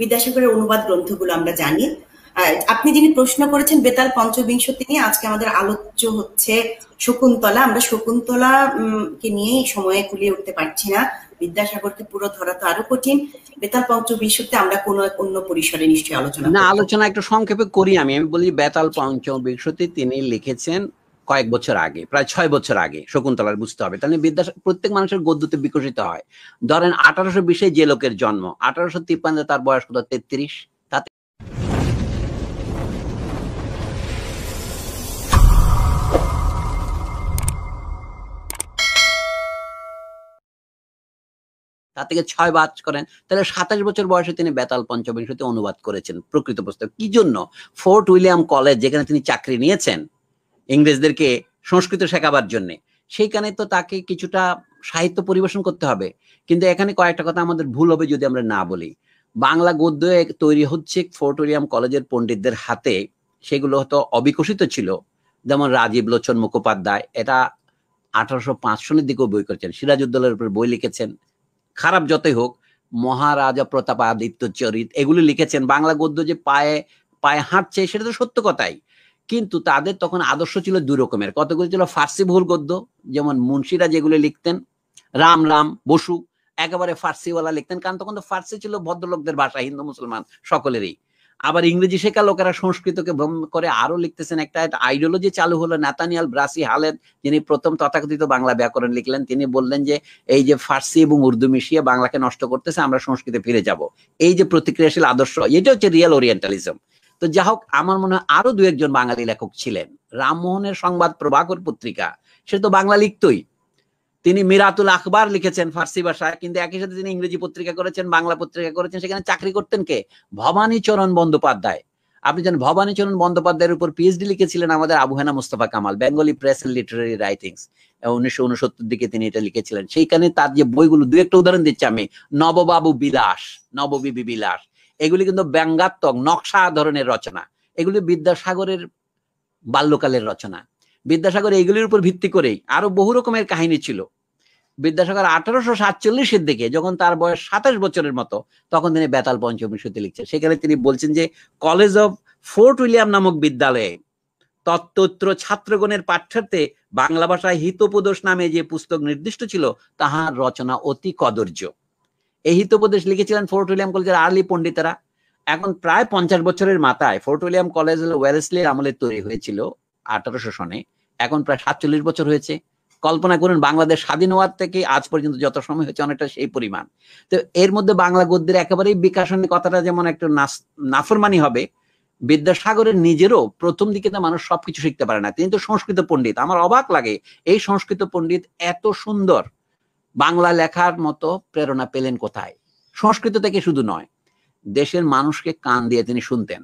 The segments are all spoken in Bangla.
বিদ্যাসাগরের অনুবাদ গ্রন্থগুলো আমরা জানি আপনি যিনি প্রশ্ন করেছেন বেতাল পঞ্চবিংশ তিনি আজকে আমাদের আলোচ্য হচ্ছে শকুন্তলা আমরা শকুন্তলা কে নিয়েই সময়ে কুলিয়ে উঠতে পারছি না বিদ্যাসাগরকে পুরো ধরা তো আরো কঠিন বেতাল পঞ্চবিংশতে আমরা কোন অন্য পরিসরে নিশ্চয়ই আলোচনা না আলোচনা একটু সংক্ষেপে করি আমি আমি বলি বেতাল পঞ্চবিংশতে তিনি লিখেছেন কয়েক বছর আগে প্রায় ছয় বছর আগে শকুন্তলার বুঝতে হবে তাহলে বিদ্যা প্রত্যেক মানুষের গদ্যতে বিকশিত হয় ধরেন আঠারোশো বিশে যে লোকের জন্ম আঠারোশো তিপ্পান্ন তার বয়স কত তেত্রিশ তা থেকে ছয় বাজ করেন তাহলে সাতাশ বছর বয়সে তিনি বেতাল পঞ্চবিংশতে অনুবাদ করেছেন প্রকৃত পুস্তক কি জন্য ফোর্ট উইলিয়াম কলেজ যেখানে তিনি চাকরি নিয়েছেন ইংরেজদেরকে সংস্কৃত শেখাবার জন্যে সেইখানে তো তাকে কিছুটা সাহিত্য পরিবেশন করতে হবে কিন্তু এখানে কয়েকটা কথা আমাদের ভুল হবে যদি আমরা না বলি বাংলা গদ্য তৈরি হচ্ছে ফোর্টোরিয়াম কলেজের পণ্ডিতদের হাতে সেগুলো হয়তো অবিকশিত ছিল যেমন রাজীব লোচন মুখোপাধ্যায় এটা আঠারোশো পাঁচ সনের দিকেও বই করেছেন সিরাজউদ্দৌলার উপর বই লিখেছেন খারাপ যতই হোক মহারাজা আদিত্য চরিত এগুলি লিখেছেন বাংলা গদ্য যে পায়ে পায়ে হাঁটছে সেটা তো সত্য কথাই কিন্তু তাদের তখন আদর্শ ছিল দুই রকমের কতগুলি ছিল ফার্সি ভুল গদ্য যেমন মুন্সিরা যেগুলি লিখতেন রাম রাম বসু একেবারে ফার্সিওয়ালা লিখতেন কারণ তখন তো ফার্সি ছিল ভদ্রলোকদের ভাষা হিন্দু মুসলমান সকলেরই আবার ইংরেজি শেখা লোকেরা সংস্কৃতকে ভ্রম করে আরো লিখতেছেন একটা আইডিওলজি চালু হলো নাতানিয়াল ব্রাসি হালেদ যিনি প্রথম তথাকথিত বাংলা ব্যাকরণ লিখলেন তিনি বললেন যে এই যে ফার্সি এবং উর্দু মিশিয়ে বাংলাকে নষ্ট করতেছে আমরা সংস্কৃতে ফিরে যাব এই যে প্রতিক্রিয়াশীল আদর্শ এটা হচ্ছে রিয়েল ওরিয়েন্টালিজম তো যা হোক আমার মনে হয় আরো দু একজন বাঙালি লেখক ছিলেন রামমোহনের সংবাদ প্রভাকর পত্রিকা সে তো বাংলা লিখতই তিনি মিরাতুল আখবার লিখেছেন ফার্সি ভাষায় কিন্তু একই সাথে তিনি ইংরেজি পত্রিকা করেছেন বাংলা পত্রিকা করেছেন সেখানে চাকরি করতেন কে ভবানীচরণ বন্দ্যোপাধ্যায় আপনি যেন ভবানীচরণ বন্দ্যোপাধ্যায়ের উপর পিএইচডি লিখেছিলেন আমাদের Abu Hena Mustafa Kamal Bengali press and literary writings উনিশশো উনসত্তর দিকে তিনি এটা লিখেছিলেন সেইখানে তার যে বইগুলো দু একটা উদাহরণ দিচ্ছি আমি নববাবু বিলাস নববিবি বিলাস এগুলি কিন্তু ব্যঙ্গাত্মক নকশা ধরনের রচনা এগুলি বিদ্যাসাগরের বাল্যকালের রচনা বিদ্যাসাগর এগুলির উপর ভিত্তি করেই আরো বহু রকমের কাহিনী ছিল বিদ্যাসাগর আঠারোশো সাতচল্লিশের দিকে যখন তার বয়স সাতাশ বছরের মতো তখন তিনি বেতাল পঞ্চমিশতে লিখছেন সেখানে তিনি বলছেন যে কলেজ অফ ফোর্ট উইলিয়াম নামক বিদ্যালয়ে তত্ত্বত্র ছাত্রগণের পাঠ্যার্থে বাংলা ভাষায় হিতোপদোষ নামে যে পুস্তক নির্দিষ্ট ছিল তাহার রচনা অতি কদর্য এই হিতোপদেশ লিখেছিলেন ফোর্ট উইলিয়াম কলেজের আর্লি পণ্ডিতেরা এখন প্রায় পঞ্চাশ বছরের মাথায় ফোর্ট উইলিয়াম কলেজ ওয়েলসলির আমলে তৈরি হয়েছিল আঠারোশো সনে এখন প্রায় সাতচল্লিশ বছর হয়েছে কল্পনা করুন বাংলাদেশ স্বাধীন হওয়ার থেকে আজ পর্যন্ত যত সময় হয়েছে অনেকটা সেই পরিমাণ তো এর মধ্যে বাংলা গদ্যের একেবারেই বিকাশনের কথাটা যেমন একটু নাফরমানি হবে বিদ্যাসাগরের নিজেরও প্রথম দিকে তো মানুষ সবকিছু শিখতে পারে না তিনি তো সংস্কৃত পণ্ডিত আমার অবাক লাগে এই সংস্কৃত পণ্ডিত এত সুন্দর বাংলা লেখার মতো প্রেরণা পেলেন কোথায় সংস্কৃত থেকে শুধু নয় দেশের মানুষকে কান দিয়ে তিনি শুনতেন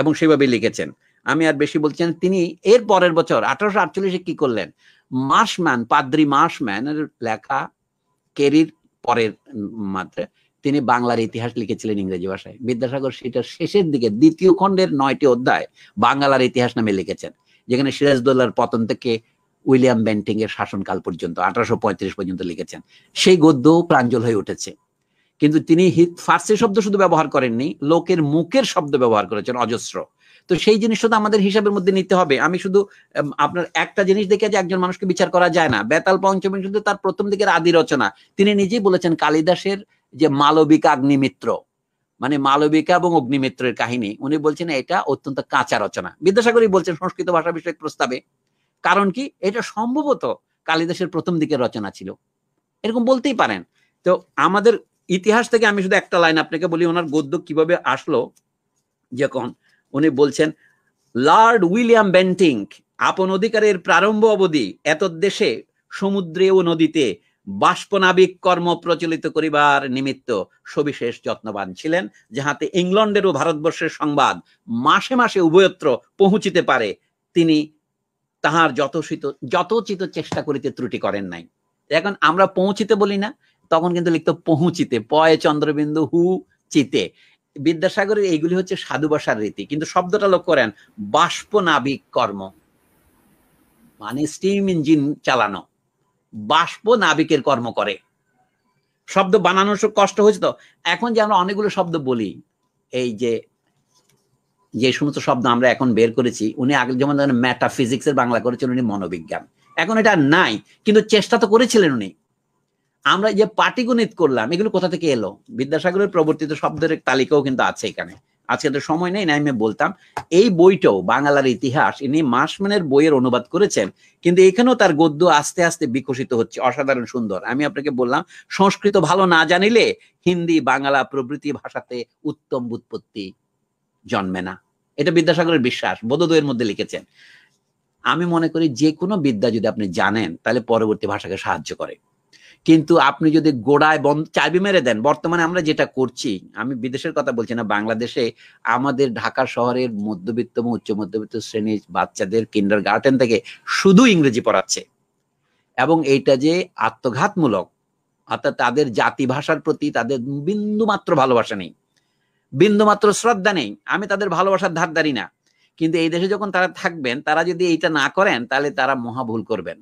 এবং সেভাবে লিখেছেন আমি আর বেশি বলছেন তিনি এর পরের বছর আঠারোশো আটচল্লিশে কি করলেন মাসম্যান পাদ্রি মার্শম্যানের লেখা কেরির পরের মাত্রে তিনি বাংলার ইতিহাস লিখেছিলেন ইংরেজি ভাষায় বিদ্যাসাগর সেটার শেষের দিকে দ্বিতীয় খণ্ডের নয়টি অধ্যায় বাংলার ইতিহাস নামে লিখেছেন যেখানে সিরাজদৌল্লার পতন থেকে উইলিয়াম বেন্টিং এর শাসনকাল পর্যন্ত আঠারোশো পর্যন্ত লিখেছেন সেই গদ্য প্রাঞ্জল হয়ে উঠেছে কিন্তু তিনি ফার্সি শব্দ শুধু ব্যবহার করেননি লোকের মুখের শব্দ ব্যবহার করেছেন অজস্র তো সেই জিনিসটা তো আমাদের হিসাবের মধ্যে নিতে হবে আমি শুধু আপনার একটা জিনিস দেখে যে একজন মানুষকে বিচার করা যায় না বেতাল পঞ্চমী শুধু তার প্রথম দিকের আদি রচনা তিনি নিজেই বলেছেন কালিদাসের যে মালবিকা অগ্নিমিত্র মানে মালবিকা এবং অগ্নিমিত্রের কাহিনী উনি বলছেন এটা অত্যন্ত কাঁচা রচনা বিদ্যাসাগরই বলছেন সংস্কৃত ভাষা বিষয়ক প্রস্তাবে কারণ কি এটা সম্ভবত কালিদাসের প্রথম দিকের রচনা ছিল এরকম বলতেই পারেন তো আমাদের ইতিহাস থেকে আমি শুধু একটা লাইন আপনাকে বলি ওনার গদ্য কিভাবে আসলো যখন উনি বলছেন লর্ড উইলিয়াম বেন্টিং আপন অধিকারের প্রারম্ভ অবধি এত দেশে সমুদ্রে ও নদীতে বাষ্পনাবিক কর্ম প্রচলিত করিবার নিমিত্ত সবিশেষ যত্নবান ছিলেন যাহাতে ইংল্যান্ডের ও ভারতবর্ষের সংবাদ মাসে মাসে উভয়ত্র পৌঁছিতে পারে তিনি তাহার যথোচিত যথোচিত চেষ্টা করিতে ত্রুটি করেন নাই এখন আমরা পৌঁছিতে বলি না তখন কিন্তু লিখতো পৌঁছিতে পয় চন্দ্রবিন্দু হু চিতে বিদ্যাসাগরের এইগুলি হচ্ছে সাধু ভাষার রীতি কিন্তু শব্দটা লক্ষ্য করেন বাষ্প নাবিক কর্ম মানে স্টিম ইঞ্জিন চালানো বাষ্প নাবিকের কর্ম করে শব্দ বানানোর কষ্ট হয়েছে তো এখন যে আমরা অনেকগুলো শব্দ বলি এই যে যে সমস্ত শব্দ আমরা এখন বের করেছি উনি আগে যেমন ধরেন এর বাংলা করেছিলেন উনি মনোবিজ্ঞান এখন এটা নাই কিন্তু চেষ্টা তো করেছিলেন উনি আমরা যে পাটিগণিত করলাম এগুলো কোথা থেকে এলো বিদ্যাসাগরের প্রবর্তিত শব্দের তালিকাও কিন্তু আছে এখানে আজকে তো সময় নেই না আমি বলতাম এই বইটাও বাংলার ইতিহাস ইনি মাসমানের বইয়ের অনুবাদ করেছেন কিন্তু এখানেও তার গদ্য আস্তে আস্তে বিকশিত হচ্ছে অসাধারণ সুন্দর আমি আপনাকে বললাম সংস্কৃত ভালো না জানিলে হিন্দি বাংলা প্রভৃতি ভাষাতে উত্তম উৎপত্তি জন্মে না এটা বিদ্যাসাগরের বিশ্বাস দুয়ের মধ্যে লিখেছেন আমি মনে করি যে কোনো বিদ্যা যদি আপনি জানেন তাহলে পরবর্তী ভাষাকে সাহায্য করে কিন্তু আপনি যদি গোড়ায় বন্ধ চাবি মেরে দেন বর্তমানে আমরা যেটা করছি আমি বিদেশের কথা বলছি না বাংলাদেশে আমাদের ঢাকা শহরের মধ্যবিত্ত এবং উচ্চ মধ্যবিত্ত শ্রেণীর বাচ্চাদের কিন্ডার গার্ডেন থেকে শুধু ইংরেজি পড়াচ্ছে এবং এইটা যে আত্মঘাতমূলক অর্থাৎ তাদের জাতি ভাষার প্রতি তাদের বিন্দুমাত্র ভালোবাসা নেই বিন্দুমাত্র শ্রদ্ধা নেই আমি তাদের ভালোবাসার ধার দাঁড়ি না কিন্তু এই দেশে যখন তারা থাকবেন তারা যদি এইটা না করেন তাহলে তারা মহা ভুল করবেন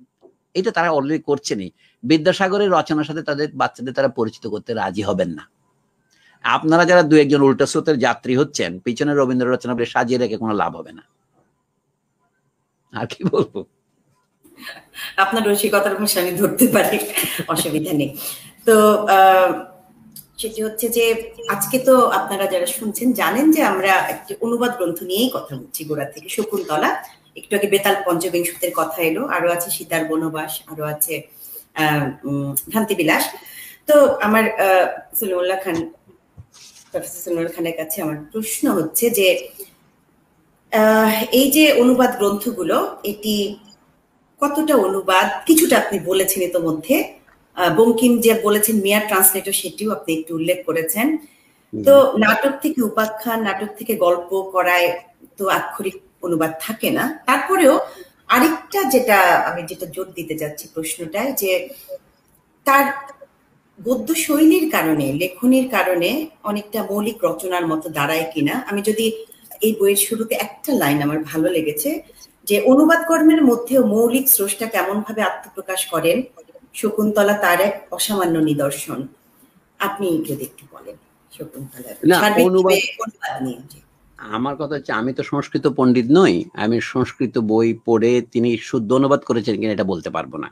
এটা তারা অলরেডি করছেনই বিদ্যাসাগরের রচনার সাথে তাদের বাচ্চাদের তারা পরিচিত করতে রাজি হবেন না আপনারা যারা দু একজন উল্টা স্রোতের যাত্রী হচ্ছেন পিছনে রবীন্দ্র রচনা সাজিয়ে রেখে কোনো লাভ হবে না আর কি বলবো আপনার রসিকতার অংশ আমি ধরতে পারি অসুবিধা নেই তো আহ সেটি হচ্ছে যে আজকে তো আপনারা যারা শুনছেন জানেন যে আমরা একটি অনুবাদ গ্রন্থ নিয়েই কথা বলছি গোড়া থেকে শকুন্তলা একটু আগে বেতাল পঞ্চবিংশতের কথা এলো আরো আছে সীতার বনবাস আরো আছে ভ্রান্তি বিলাস তো আমার সলিমুল্লাহ খান প্রফেসর সলিমুল্লাহ খানের কাছে আমার প্রশ্ন হচ্ছে যে এই যে অনুবাদ গ্রন্থগুলো এটি কতটা অনুবাদ কিছুটা আপনি বলেছেন ইতোমধ্যে মধ্যে বঙ্কিম যে বলেছেন মেয়ার ট্রান্সলেটর সেটিও আপনি একটু উল্লেখ করেছেন তো নাটক থেকে উপাখ্যান নাটক থেকে গল্প করায় তো আক্ষরিক অনুবাদ থাকে না তারপরেও আরেকটা যেটা আমি যেটা জোর দিতে যাচ্ছি প্রশ্নটায় যে তার গদ্য শৈলীর কারণে লেখনির কারণে অনেকটা মৌলিক রচনার মতো দাঁড়ায় কিনা আমি যদি এই বইয়ের শুরুতে একটা লাইন আমার ভালো লেগেছে যে অনুবাদ কর্মের মধ্যেও মৌলিক স্রষ্টা কেমন ভাবে আত্মপ্রকাশ করেন শকুন্তলা তার এক অসামান্য নিদর্শন আপনি যদি একটু বলেন আমার কথা হচ্ছে আমি তো সংস্কৃত পণ্ডিত নই আমি সংস্কৃত বই পড়ে তিনি শুদ্ধ অনুবাদ করেছেন কিনা এটা বলতে পারবো না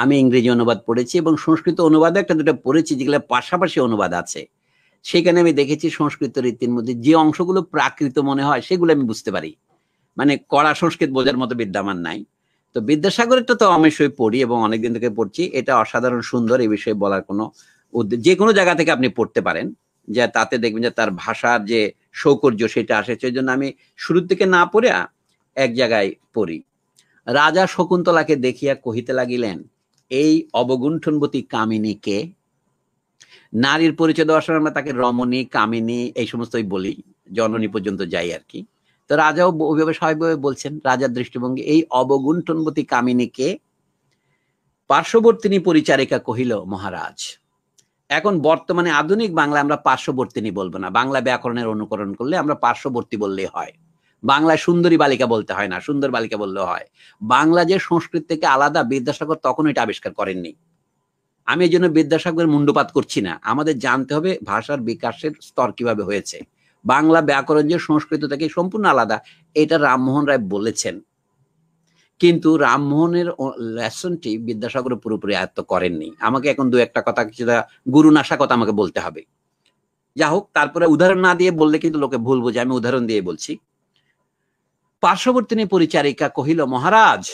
আমি ইংরেজি অনুবাদ পড়েছি এবং সংস্কৃত অনুবাদে একটা দুটো পড়েছি যেগুলো পাশাপাশি অনুবাদ আছে সেখানে আমি দেখেছি সংস্কৃত রীতির মধ্যে যে অংশগুলো প্রাকৃত মনে হয় সেগুলো আমি বুঝতে পারি মানে কড়া সংস্কৃত বোঝার মতো বিদ্যমান নাই তো বিদ্যাসাগরের তো আমি সই পড়ি এবং অনেকদিন থেকে পড়ছি এটা অসাধারণ সুন্দর এই বিষয়ে বলার কোনো যে কোনো জায়গা থেকে আপনি পড়তে পারেন যে তাতে দেখবেন যে তার ভাষার যে সৌকর্য সেটা আসে সেই জন্য আমি শুরুর থেকে না পড়ে এক জায়গায় পড়ি রাজা শকুন্তলাকে দেখিয়া কহিতে লাগিলেন এই অবগুণ্ঠনবতী কামিনীকে নারীর পরিচয় দেওয়ার সময় আমরা তাকে রমণী কামিনী এই সমস্তই বলি জননী পর্যন্ত যাই আর কি তো রাজাও অভিভাবক বলছেন রাজার দৃষ্টিভঙ্গি এই অবগুণ্ঠনবতী কামিনীকে পার্শ্ববর্তিনী পরিচারিকা কহিল মহারাজ এখন বর্তমানে আধুনিক বাংলা আমরা পার্শ্ববর্তিনী বলবো না বাংলা ব্যাকরণের অনুকরণ করলে আমরা পার্শ্ববর্তী বললেই হয় বাংলায় সুন্দরী বালিকা বলতে হয় না সুন্দর বালিকা বললে হয় বাংলা যে সংস্কৃত থেকে আলাদা বিদ্যাসাগর তখন এটা আবিষ্কার করেননি আমি এই জন্য বিদ্যাসাগরের মুন্ডপাত করছি না আমাদের জানতে হবে ভাষার বিকাশের স্তর কিভাবে হয়েছে বাংলা ব্যাকরণ যে সংস্কৃত থেকে সম্পূর্ণ আলাদা এটা রামমোহন রায় বলেছেন কিন্তু রামমোহনের লেসনটি বিদ্যাসাগর পুরোপুরি আয়ত্ত করেননি আমাকে এখন দু একটা কথা কিছুটা গুরু নাশা কথা আমাকে বলতে হবে যা হোক তারপরে উদাহরণ না দিয়ে বললে কিন্তু লোকে ভুল বোঝে আমি উদাহরণ দিয়ে বলছি পার্শ্ববর্তিনী পরিচারিকা কহিল মহারাজ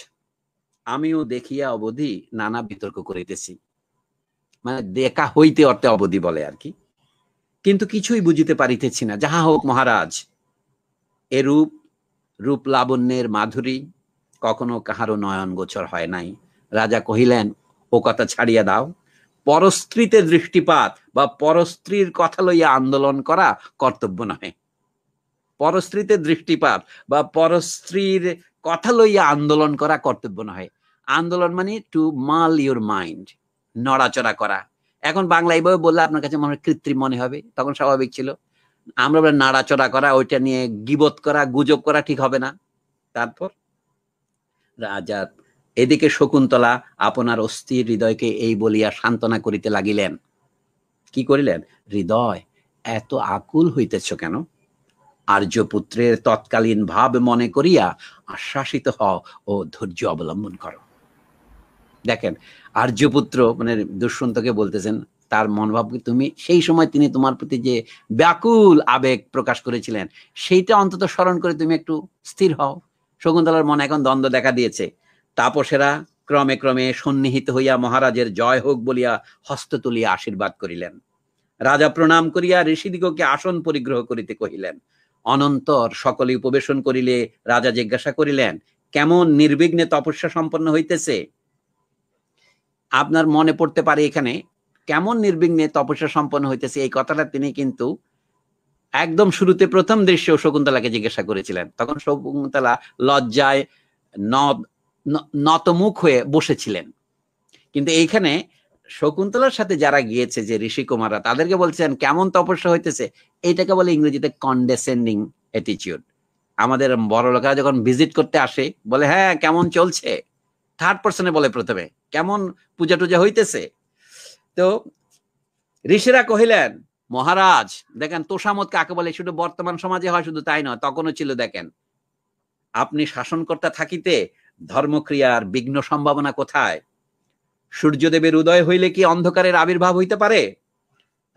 আমিও দেখিয়া অবধি নানা বিতর্ক করিতেছি মানে দেখা হইতে অর্থে অবধি বলে আর কি কিন্তু কিছুই বুঝিতে পারিতেছি না যাহা হোক মহারাজ এরূপ রূপ লাবণ্যের মাধুরী কখনো কাহারও নয়ন গোচর হয় নাই রাজা কহিলেন ও কথা ছাড়িয়া দাও পরস্ত্রীতে দৃষ্টিপাত বা পরস্ত্রীর কথা লইয়া আন্দোলন করা কর্তব্য নহে পরস্ত্রীতে দৃষ্টিপাত বা পরস্ত্রীর কথা লইয়া আন্দোলন করা কর্তব্য নহে আন্দোলন মানে টু মাল ইউর মাইন্ড নড়াচড়া করা এখন বাংলা এইভাবে বললে আপনার কাছে মনে কৃত্রিম মনে হবে তখন স্বাভাবিক ছিল আমরা বলে নাড়াচড়া করা ওইটা নিয়ে গিবত করা গুজব করা ঠিক হবে না তারপর রাজা এদিকে শকুন্তলা আপনার অস্থির হৃদয়কে এই বলিয়া সান্ত্বনা করিতে লাগিলেন কি করিলেন হৃদয় এত আকুল হইতেছ কেন আর্যপুত্রের তৎকালীন ভাব মনে করিয়া আশ্বাসিত হও ও ধৈর্য অবলম্বন করো দেখেন আর্যপুত্র মানে দুষ্যন্তকে বলতেছেন তার মনোভাব তুমি সেই সময় তিনি তোমার প্রতি যে ব্যাকুল আবেগ প্রকাশ করেছিলেন সেইটা অন্তত স্মরণ করে তুমি একটু স্থির হও শকুন্তলার মনে এখন দ্বন্দ্ব দেখা দিয়েছে তাপসেরা ক্রমে ক্রমে সন্নিহিত হইয়া মহারাজের জয় হোক বলিয়া হস্ত তুলিয়া আশীর্বাদ করিলেন রাজা প্রণাম করিয়া ঋষিদিগকে আসন পরিগ্রহ করিতে কহিলেন অনন্তর সকলে উপবেশন করিলে রাজা জিজ্ঞাসা করিলেন কেমন নির্বিঘ্নে তপস্যা সম্পন্ন হইতেছে আপনার মনে পড়তে পারে এখানে কেমন নির্বিঘ্নে তপস্যা সম্পন্ন হইতেছে এই কথাটা তিনি কিন্তু একদম শুরুতে প্রথম দৃশ্যে শকুন্তলাকে জিজ্ঞাসা করেছিলেন তখন শকুন্তলা লজ্জায় নতমুখ হয়ে বসেছিলেন কিন্তু এইখানে শকুন্তলার সাথে যারা গিয়েছে যে ঋষি কুমাররা তাদেরকে বলছেন কেমন তপস্যা হইতেছে এটাকে বলে ইংরেজিতে কন্ডেসেন্ডিং অ্যাটিচিউড আমাদের বড় লোকেরা যখন ভিজিট করতে আসে বলে হ্যাঁ কেমন চলছে থার্ড পার্সনে বলে প্রথমে কেমন পূজা টুজা হইতেছে তো ঋষিরা কহিলেন মহারাজ দেখেন তোষামত কাকে বলে শুধু বর্তমান সমাজে হয় শুধু তাই নয় তখনও ছিল দেখেন আপনি শাসনকর্তা থাকিতে ধর্মক্রিয়ার বিঘ্ন সম্ভাবনা কোথায় সূর্যদেবের উদয় হইলে কি অন্ধকারের আবির্ভাব হইতে পারে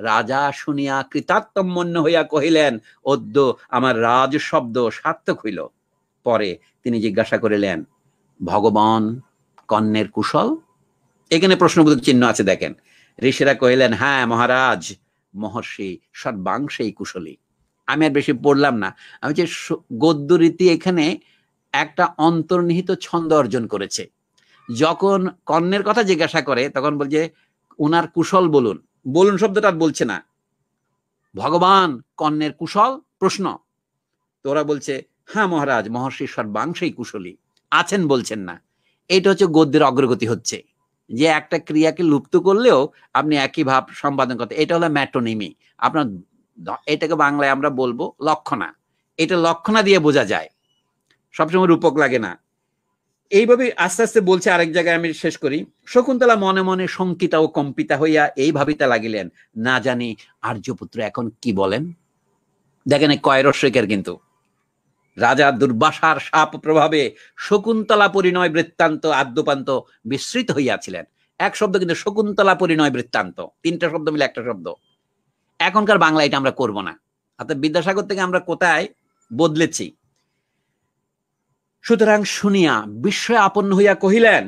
রাজা শুনিয়া কৃতাত্মন্য হইয়া কহিলেন অদ্য আমার রাজ শব্দ সার্থক হইল পরে তিনি জিজ্ঞাসা করিলেন ভগবান কন্যের কুশল এখানে প্রশ্নবোধক চিহ্ন আছে দেখেন ঋষিরা কহিলেন হ্যাঁ মহারাজ মহর্ষি সর্বাংশেই কুশলী আমি আর বেশি পড়লাম না আমি যে গদ্য রীতি এখানে একটা অন্তর্নিহিত ছন্দ অর্জন করেছে যখন কর্ণের কথা জিজ্ঞাসা করে তখন বলছে ওনার কুশল বলুন বলুন শব্দটা বলছে না ভগবান কর্ণের কুশল প্রশ্ন তোরা বলছে হ্যাঁ মহারাজ মহর্ষি সর্বাংশেই কুশলী আছেন বলছেন না এটা হচ্ছে গদ্যের অগ্রগতি হচ্ছে যে একটা ক্রিয়াকে লুপ্ত করলেও আপনি একই ভাব সম্পাদন করতে এটা হলো ম্যাটোনিমি আপনার এটাকে বাংলায় আমরা বলবো লক্ষণা এটা লক্ষণা দিয়ে বোঝা যায় সবসময় রূপক লাগে না এইভাবে আস্তে আস্তে বলছে আরেক জায়গায় আমি শেষ করি শকুন্তলা মনে মনে শঙ্কিতা ও কম্পিতা হইয়া এই ভাবিতে লাগিলেন না জানি আর্যপুত্র এখন কি বলেন দেখেন কয় কিন্তু রাজা দুর্বাসার সাপ প্রভাবে শকুন্তলা পরিণয় বৃত্তান্ত আদ্যপান্ত বিস্মৃত হইয়াছিলেন এক শব্দ কিন্তু শকুন্তলা পরিণয় বৃত্তান্ত তিনটা শব্দ মিলে একটা শব্দ এখনকার বাংলা এটা আমরা করব না অর্থাৎ বিদ্যাসাগর থেকে আমরা কোথায় বদলেছি সুতরাং শুনিয়া বিস্ময় আপন্ন হইয়া কহিলেন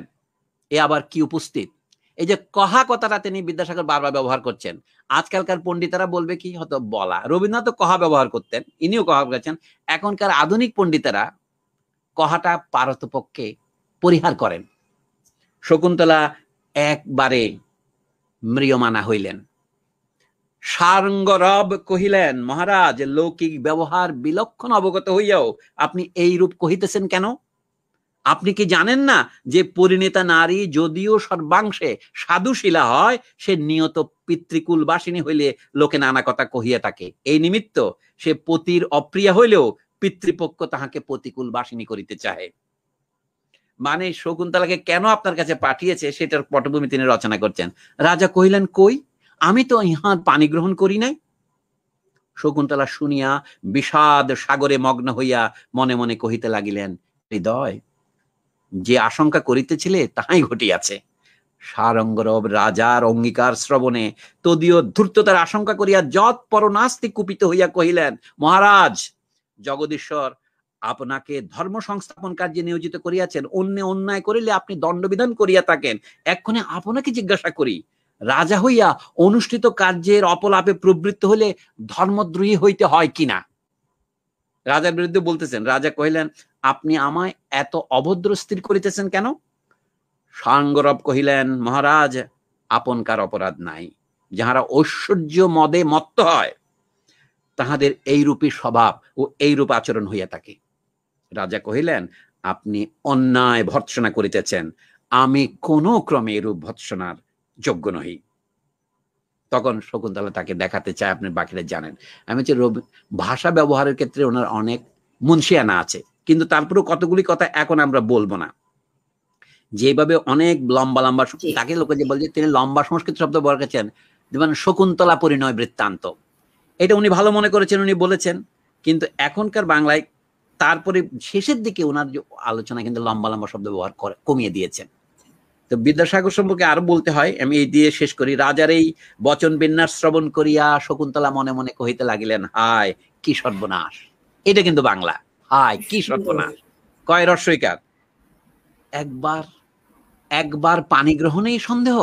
এ আবার কি উপস্থিত এই যে কহা কথাটা তিনি বিদ্যাসাগর বারবার ব্যবহার করছেন আজকালকার পণ্ডিতারা বলবে কি হয়তো বলা রবীন্দ্রনাথ কহা ব্যবহার করতেন ইনিও কহা গেছেন এখনকার আধুনিক পণ্ডিতারা কহাটা পারতপক্ষে পরিহার করেন শকুন্তলা একবারে ম্রিয়মানা হইলেন সারঙ্গরব কহিলেন মহারাজ লৌকিক ব্যবহার বিলক্ষণ অবগত হইয়াও আপনি এই রূপ কহিতেছেন কেন আপনি কি জানেন না যে পরিণেতা নারী যদিও সর্বাংশে সাধুশীলা হয় সে নিয়ত পিতৃকুল বাসিনী হইলে লোকে নানা কথা কহিয়া থাকে এই নিমিত্ত সে পতির অপ্রিয়া হইলেও পিতৃপক্ষ তাহাকে প্রতিকূল বাসিনী করিতে চায় মানে শকুন্তলাকে কেন আপনার কাছে পাঠিয়েছে সেটার পটভূমি তিনি রচনা করছেন রাজা কহিলেন কই আমি তো ইহা পানি গ্রহণ করি নাই শকুন্তলা শুনিয়া বিষাদ সাগরে মগ্ন হইয়া মনে মনে কহিতে লাগিলেন হৃদয় যে আশঙ্কা করিতেছিলে তাহাই ঘটিয়াছে সারঙ্গরব রাজার অঙ্গীকার শ্রবণে তদীয় ধূর্ততার আশঙ্কা করিয়া যত পরনাস্তি কুপিত হইয়া কহিলেন মহারাজ জগদীশ্বর আপনাকে ধর্ম সংস্থাপন কার্যে নিয়োজিত করিয়াছেন অন্য অন্যায় করিলে আপনি দণ্ডবিধান করিয়া থাকেন এক্ষণে আপনাকে জিজ্ঞাসা করি রাজা হইয়া অনুষ্ঠিত কার্যের অপলাপে প্রবৃত্ত হলে ধর্মদ্রোহী হইতে হয় কিনা রাজার বিরুদ্ধে বলতেছেন রাজা কহিলেন আপনি আমায় এত অভদ্র স্থির করিতেছেন কেন সাঙ্গরব কহিলেন মহারাজ আপনকার অপরাধ নাই যাহারা ঐশ্বর্য মদে মত্ত হয় তাহাদের রূপী স্বভাব ও এইরূপ আচরণ হইয়া থাকে রাজা কহিলেন আপনি অন্যায় ভর্সনা করিতেছেন আমি কোনো ক্রমে এরূপ ভৎসনার যোগ্য নহি তখন শকুন্তলা তাকে দেখাতে চায় আপনি বাকিরা জানেন আমি হচ্ছে রবি ভাষা ব্যবহারের ক্ষেত্রে ওনার অনেক মুন্সিয়ানা আছে কিন্তু তারপরেও কতগুলি কথা এখন আমরা বলবো না যেভাবে অনেক লম্বা লম্বা তাকে লোকে যে বলছে তিনি লম্বা সংস্কৃত শব্দ ব্যবহার করেছেন যেমন শকুন্তলা পরিণয় বৃত্তান্ত এটা উনি ভালো মনে করেছেন উনি বলেছেন কিন্তু এখনকার বাংলায় তারপরে শেষের দিকে ওনার যে আলোচনা কিন্তু লম্বা লম্বা শব্দ ব্যবহার করে কমিয়ে দিয়েছেন তো বিদ্যাসাগর সম্পর্কে আরো বলতে হয় আমি এই দিয়ে শেষ করি রাজার এই বচন বিন্যাস শ্রবণ করিয়া শকুন্তলা মনে মনে কহিতে লাগিলেন হায় কি সর্বনাশ এটা কিন্তু বাংলা হায় কি সর্বনাশ কয় রস্যইকার একবার একবার পানি গ্রহণেই সন্দেহ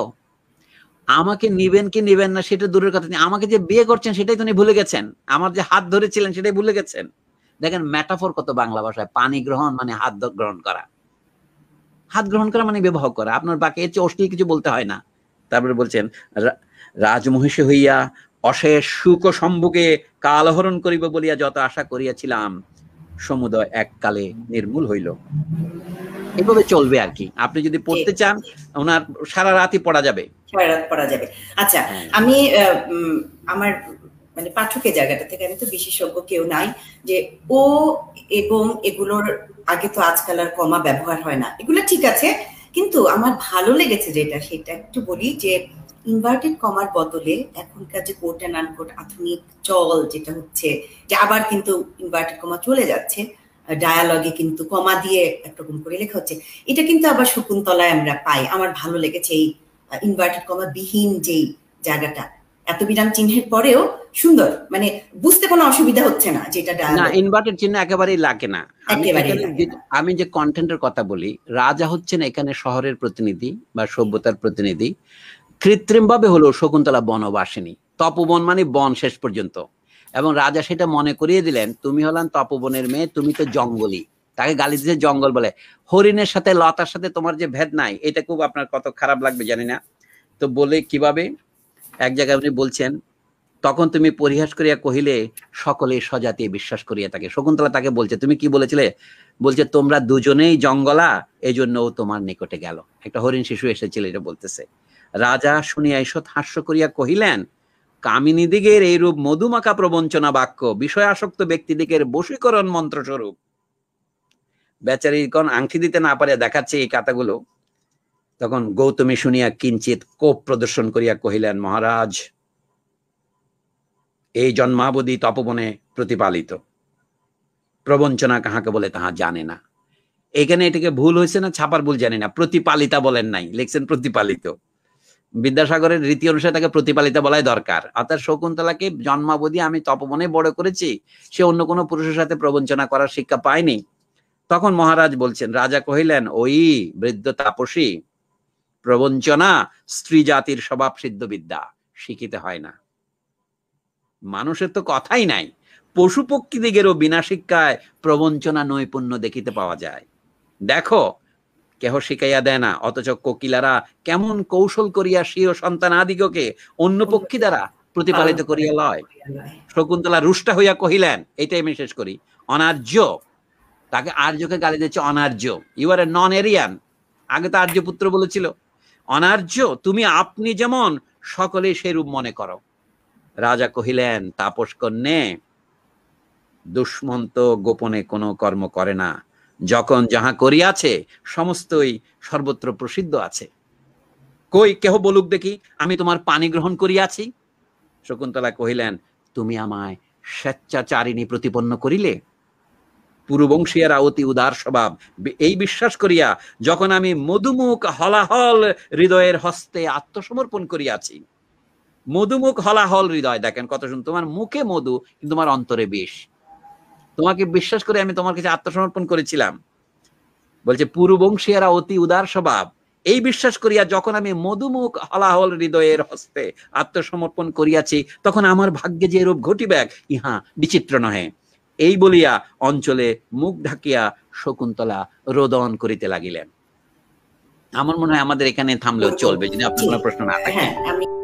আমাকে নিবেন কি নিবেন না সেটা দূরের কথা আমাকে যে বিয়ে করছেন সেটাই তো উনি ভুলে গেছেন আমার যে হাত ধরেছিলেন সেটাই ভুলে গেছেন দেখেন ম্যাটাফোর কত বাংলা ভাষায় পানি গ্রহণ মানে হাত গ্রহণ করা হাত গ্রহণ করা মানে বিবাহ করা আপনার বাকি এর চেয়ে অশ্লীল কিছু বলতে হয় না তারপরে বলছেন রাজমহিষী হইয়া অশেষ সুখ সম্ভুকে কালহরণ করিব বলিয়া যত আশা করিয়াছিলাম সমুদয় এককালে নির্মূল হইল এভাবে চলবে আর কি আপনি যদি পড়তে চান ওনার সারা রাতই পড়া যাবে সারা রাত পড়া যাবে আচ্ছা হ্যাঁ। আমি আমার মানে পাঠকের জায়গাটা থেকে আমি তো বিশেষজ্ঞ কেউ নাই যে ও এবং এগুলোর আগে তো আজকাল আর কমা ব্যবহার হয় না এগুলো ঠিক আছে কিন্তু আমার ভালো লেগেছে যেটা সেটা একটু বলি যে ইনভার্টেড কমার বদলে এখনকার যে কোট অ্যান্ড আনকোট আধুনিক চল যেটা হচ্ছে যে আবার কিন্তু ইনভার্টেড কমা চলে যাচ্ছে ডায়ালগে কিন্তু কমা দিয়ে একরকম করে লেখা হচ্ছে এটা কিন্তু আবার শকুন্তলায় আমরা পাই আমার ভালো লেগেছে এই ইনভার্টেড কমা বিহীন যেই জায়গাটা এত বিরাম চিহ্নের পরেও সুন্দর মানে বুঝতে কোনো অসুবিধা হচ্ছে না যেটা না ইনভার্টেড চিহ্ন একেবারেই লাগে না আমি যে কন্টেন্টের কথা বলি রাজা হচ্ছেন এখানে শহরের প্রতিনিধি বা সভ্যতার প্রতিনিধি কৃত্রিম ভাবে হলো শকুন্তলা বনবাসিনী তপবন মানে বন শেষ পর্যন্ত এবং রাজা সেটা মনে করিয়ে দিলেন তুমি হলান তপবনের মেয়ে তুমি তো জঙ্গলি তাকে গালি দিতে জঙ্গল বলে হরিণের সাথে লতার সাথে তোমার যে ভেদ নাই এটা খুব আপনার কত খারাপ লাগবে জানি না তো বলে কিভাবে এক জায়গায় উনি বলছেন তখন তুমি পরিহাস করিয়া কহিলে সকলে সজাতে বিশ্বাস করিয়া তাকে শকুন্তলা তাকে বলছে তুমি কি বলেছিলে বলছে তোমরা দুজনেই জঙ্গলা এই জন্যও তোমার নিকটে গেল একটা হরিণ শিশু এসেছিল এটা বলতেছে রাজা শুনিয়া ঈষৎ হাস্য করিয়া কহিলেন কামিনী দিগের এইরূপ মধুমাখা প্রবঞ্চনা বাক্য বিষয় আসক্ত ব্যক্তি দিকের বশীকরণ মন্ত্রস্বরূপ বেচারি কোন আংটি দিতে না পারে দেখাচ্ছে এই কাতাগুলো তখন গৌতমী শুনিয়া কিঞ্চিত কোপ প্রদর্শন করিয়া কহিলেন মহারাজ এই জন্মাবধি তপবনে প্রতিপালিত প্রবঞ্চনা কাহাকে বলে তাহা জানে না এখানে এটাকে ভুল হয়েছে না ছাপার ভুল জানি না প্রতিপালিতা বলেন নাই লিখছেন প্রতিপালিত বিদ্যাসাগরের রীতি অনুসারে তাকে প্রতিপালিতা বলাই দরকার অর্থাৎ শকুন্তলাকে জন্মাবধি আমি তপবনে বড় করেছি সে অন্য কোনো পুরুষের সাথে প্রবঞ্চনা করার শিক্ষা পায়নি তখন মহারাজ বলছেন রাজা কহিলেন ওই বৃদ্ধ তাপসী প্রবঞ্চনা স্ত্রী জাতির স্বভাব সিদ্ধ বিদ্যা শিখিতে হয় না মানুষের তো কথাই নাই পশু পক্ষীদিগেরও বিনা শিক্ষায় প্রবঞ্চনা নৈপুণ্য দেখিতে পাওয়া যায় দেখো কেহ শিখাইয়া দেয় না অথচ কোকিলারা কেমন কৌশল করিয়া স্বীয় সন্তান আদিগকে অন্য পক্ষী দ্বারা প্রতিপালিত করিয়া লয় শকুন্তলা রুষ্টা হইয়া কহিলেন এটাই আমি শেষ করি অনার্য তাকে আর্যকে গালি দিচ্ছে অনার্য ইউ আর এ নন এরিয়ান আগে তো আর্য পুত্র বলেছিল অনার্য তুমি আপনি যেমন সকলে সেরূপ মনে করো রাজা কহিলেন তাপস কন্যে দুষ্মন্ত গোপনে কোনো কর্ম করে না যখন যাহা করিয়াছে সমস্তই সর্বত্র প্রসিদ্ধ আছে কই কেহ বলুক দেখি আমি তোমার পানি গ্রহণ করিয়াছি শকুন্তলা কহিলেন তুমি আমায় স্বেচ্ছাচারিণী প্রতিপন্ন করিলে পুরুবংশীয়ারা অতি উদার স্বভাব এই বিশ্বাস করিয়া যখন আমি মধুমুখ হলাহল হৃদয়ের হস্তে আত্মসমর্পণ করিয়াছি মধুমুখ হলাহল হৃদয় দেখেন কত শুন তোমার মুখে মধু কিন্তু তোমার অন্তরে বেশ তোমাকে বিশ্বাস করে আমি তোমার কাছে আত্মসমর্পণ করেছিলাম বলছে পুরুবংশীয়ারা অতি উদার স্বভাব এই বিশ্বাস করিয়া যখন আমি মধুমুখ হলাহল হৃদয়ের হস্তে আত্মসমর্পণ করিয়াছি তখন আমার ভাগ্যে যে রূপ ঘটিবেক ইহা বিচিত্র নহে এই বলিয়া অঞ্চলে মুখ ঢাকিয়া শকুন্তলা রোদন করিতে লাগিলেন আমার মনে হয় আমাদের এখানে থামলেও চলবে যদি আপনার কোনো প্রশ্ন না থাকে হ্যাঁ,